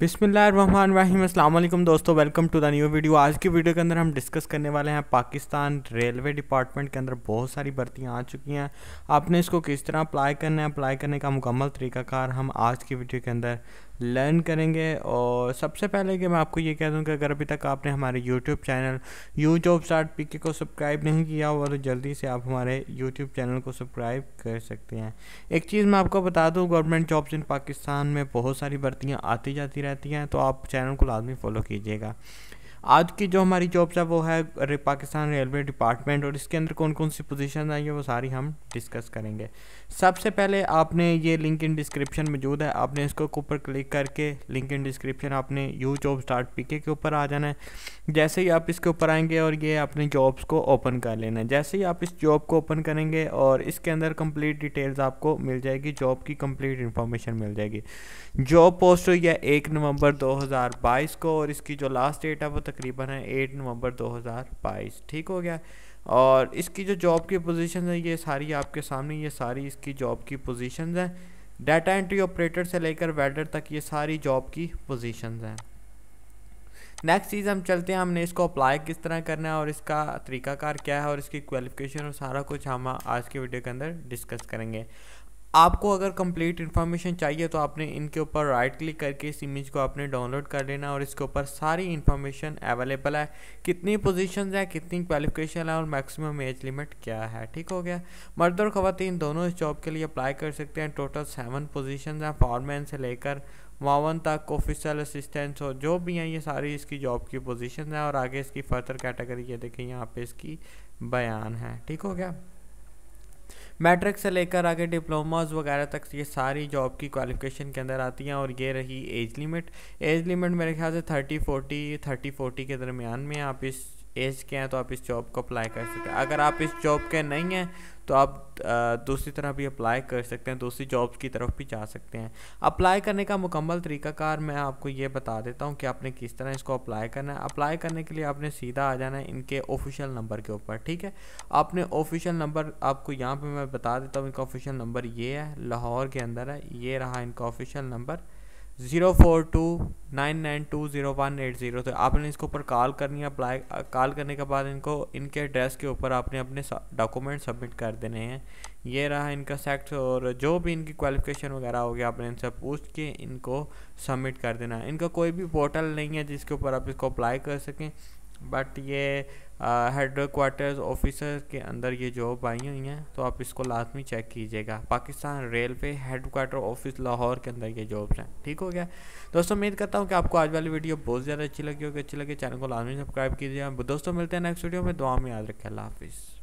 बिसमीम अल्लाम दोस्तों welcome to the new video आज की वीडियो के अंदर हम डिस्कस करने वाले हैं पाकिस्तान रेलवे डिपार्टमेंट के अंदर बहुत सारी भर्तियाँ आ चुकी हैं आपने इसको किस तरह अप्लाई करना है अप्लाई करने का मुकम्मल तरीकाकार हम आज की वीडियो के अंदर लर्न करेंगे और सबसे पहले कि मैं आपको ये कह दूँ कि अगर अभी तक आपने हमारे YouTube channel U Job Start P को सब्सक्राइब नहीं किया हुआ तो जल्दी से आप हमारे यूट्यूब चैनल को सब्सक्राइब कर सकते हैं एक चीज़ मैं आपको बता दूँ गवर्नमेंट जॉब्स इन पाकिस्तान में बहुत सारी भर्तियाँ आती जाती रहती हैं तो आप चैनल को लाजमी फॉलो कीजिएगा आज की जो हमारी जॉब्स है वो है रे पाकिस्तान रेलवे डिपार्टमेंट और इसके अंदर कौन कौन सी पोजीशन आई है वो सारी हम डिस्कस करेंगे सबसे पहले आपने ये लिंक इन डिस्क्रिप्शन मौजूद है आपने इसको ऊपर क्लिक करके लिंक इन डिस्क्रिप्शन आपने यू जॉब स्टार्ट पीके के ऊपर आ जाना है जैसे ही आप इसके ऊपर आएंगे और ये अपने जॉब्स को ओपन कर लेना है जैसे ही आप इस जॉब को ओपन करेंगे और इसके अंदर कम्प्लीट डिटेल्स आपको मिल जाएगी जॉब की कम्प्लीट इन्फॉर्मेशन मिल जाएगी जॉब पोस्ट हुई है एक नवंबर दो को और इसकी जो लास्ट डेट है वो तकरीबन है एट नवंबर 2022 ठीक हो गया और इसकी जो जॉब की पोजीशन है ये सारी आपके सामने ये सारी इसकी जॉब की पोजीशंस हैं डाटा एंट्री ऑपरेटर से लेकर वेल्डर तक ये सारी जॉब की पोजीशंस हैं नेक्स्ट चीज़ हम चलते हैं हमने इसको अप्लाई किस तरह करना है और इसका तरीकाकार क्या है और इसकी क्वालिफिकेशन और सारा कुछ हम आज के वीडियो के अंदर डिस्कस करेंगे आपको अगर कंप्लीट इन्फॉर्मेशन चाहिए तो आपने इनके ऊपर राइट क्लिक करके इस इमेज को आपने डाउनलोड कर लेना और इसके ऊपर सारी इन्फॉर्मेशन अवेलेबल है कितनी पोजीशंस है कितनी क्वालिफिकेशन है और मैक्सिमम एज लिमिट क्या है ठीक हो गया मर्द और ख़वान दोनों इस जॉब के लिए अप्लाई कर सकते हैं टोटल सेवन पोजिशन हैं फॉरमैन से लेकर मावन तक ऑफिसल असिस्टेंट्स और जो भी हैं ये सारी इसकी जॉब की पोजिशन हैं और आगे इसकी फर्दर कैटेगरी ये देखें यहाँ पे इसकी बयान है ठीक हो गया मैट्रिक से लेकर आगे डिप्लोमाज वगैरह तक ये सारी जॉब की क्वालिफिकेशन के अंदर आती हैं और ये रही एज लिमिट एज लिमिट मेरे ख्याल से थर्टी फोर्टी थर्टी फोर्टी के दरमियान में आप इस एज के हैं तो आप इस जॉब को अप्लाई कर सकते हैं अगर आप इस जॉब के नहीं हैं तो आप दूसरी तरह भी अप्लाई कर सकते हैं दूसरी जॉब्स की तरफ भी जा सकते हैं अप्लाई करने का मुकम्मल तरीकाकार मैं आपको ये बता देता हूँ कि आपने किस तरह इसको अप्लाई करना है अप्लाई करने के लिए आपने सीधा आ जाना है इनके ऑफिशियल नंबर के ऊपर ठीक है आपने ऑफिशियल नंबर आपको यहाँ पर मैं बता देता हूँ इनका ऑफिशियल नंबर ये है लाहौर के अंदर है ये रहा इनका official number zero four two nine nine two zero one eight zero तो आपने इसके ऊपर कॉल करनी है अप्लाई कॉल करने के बाद इनको इनके एड्रेस के ऊपर आपने अपने डॉक्यूमेंट सबमिट कर देने हैं ये रहा इनका सेक्ट और जो भी इनकी क्वालिफिकेशन वगैरह होगी आपने इनसे पूछ के इनको सबमिट कर देना है इनका कोई भी पोर्टल नहीं है जिसके ऊपर आप इसको अप्लाई कर सकें बट ये हेड क्वार्टर्स ऑफिसर के अंदर ये जॉब आई हुई हैं तो आप इसको लाजमी चेक कीजिएगा Pakistan railway headquarter office Lahore के अंदर ये जॉब्स हैं ठीक हो गया दोस्तों उम्मीद करता हूँ कि आपको आज वाली वीडियो बहुत ज़्यादा अच्छी लगी होगी अच्छी लगे चैनल को लाजमी सब्सक्राइब कीजिए दोस्तों मिलते हैं नेक्स्ट वीडियो में दुआ में याद रखें अल्लाह हाफिज़